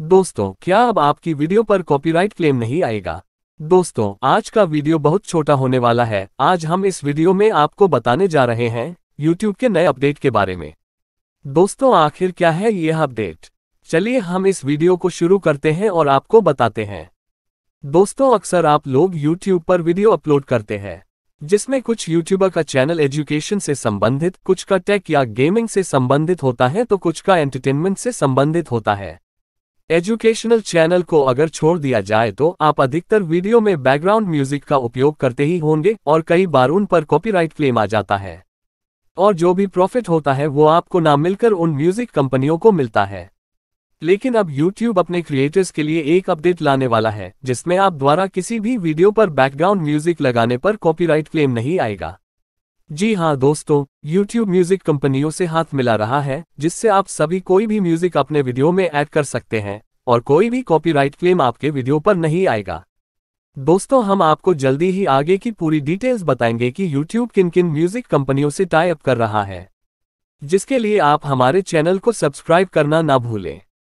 दोस्तों क्या अब आपकी वीडियो पर कॉपीराइट क्लेम नहीं आएगा दोस्तों आज का वीडियो बहुत छोटा होने वाला है आज हम इस वीडियो में आपको बताने जा रहे हैं YouTube के नए अपडेट के बारे में दोस्तों आखिर क्या है यह अपडेट चलिए हम इस वीडियो को शुरू करते हैं और आपको बताते हैं दोस्तों अक्सर आप लोग यूट्यूब पर वीडियो अपलोड करते हैं जिसमें कुछ यूट्यूबर का चैनल एजुकेशन से संबंधित कुछ का टेक या गेमिंग से संबंधित होता है तो कुछ का एंटरटेनमेंट से संबंधित होता है एजुकेशनल चैनल को अगर छोड़ दिया जाए तो आप अधिकतर वीडियो में बैकग्राउंड म्यूजिक का उपयोग करते ही होंगे और कई बार उन पर कॉपीराइट क्लेम आ जाता है और जो भी प्रॉफिट होता है वो आपको ना मिलकर उन म्यूजिक कंपनियों को मिलता है लेकिन अब YouTube अपने क्रिएटर्स के लिए एक अपडेट लाने वाला है जिसमें आप द्वारा किसी भी वीडियो पर बैकग्राउंड म्यूजिक लगाने पर कॉपीराइट क्लेम नहीं आएगा जी हाँ दोस्तों YouTube म्यूजिक कंपनियों से हाथ मिला रहा है जिससे आप सभी कोई भी म्यूजिक अपने वीडियो में ऐड कर सकते हैं और कोई भी कॉपीराइट क्लेम आपके वीडियो पर नहीं आएगा दोस्तों हम आपको जल्दी ही आगे की पूरी डिटेल्स बताएंगे कि YouTube किन किन म्यूजिक कंपनियों से टाई अप कर रहा है जिसके लिए आप हमारे चैनल को सब्सक्राइब करना ना भूलें